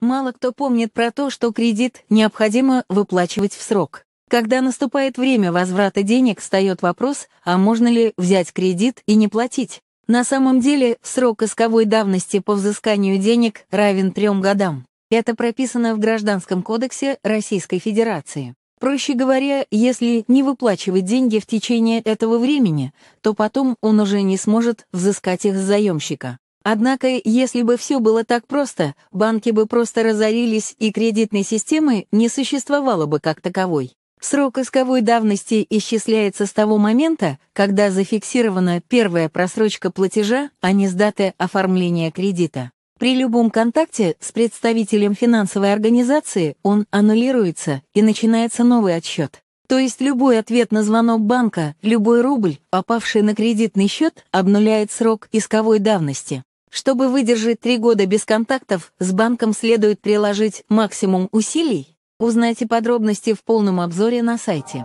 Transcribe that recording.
Мало кто помнит про то, что кредит необходимо выплачивать в срок. Когда наступает время возврата денег, встает вопрос, а можно ли взять кредит и не платить. На самом деле срок исковой давности по взысканию денег равен трем годам. Это прописано в Гражданском кодексе Российской Федерации. Проще говоря, если не выплачивать деньги в течение этого времени, то потом он уже не сможет взыскать их с заемщика. Однако, если бы все было так просто, банки бы просто разорились и кредитной системы не существовало бы как таковой. Срок исковой давности исчисляется с того момента, когда зафиксирована первая просрочка платежа, а не с даты оформления кредита. При любом контакте с представителем финансовой организации он аннулируется и начинается новый отсчет. То есть любой ответ на звонок банка, любой рубль, попавший на кредитный счет, обнуляет срок исковой давности. Чтобы выдержать три года без контактов, с банком следует приложить максимум усилий? Узнайте подробности в полном обзоре на сайте.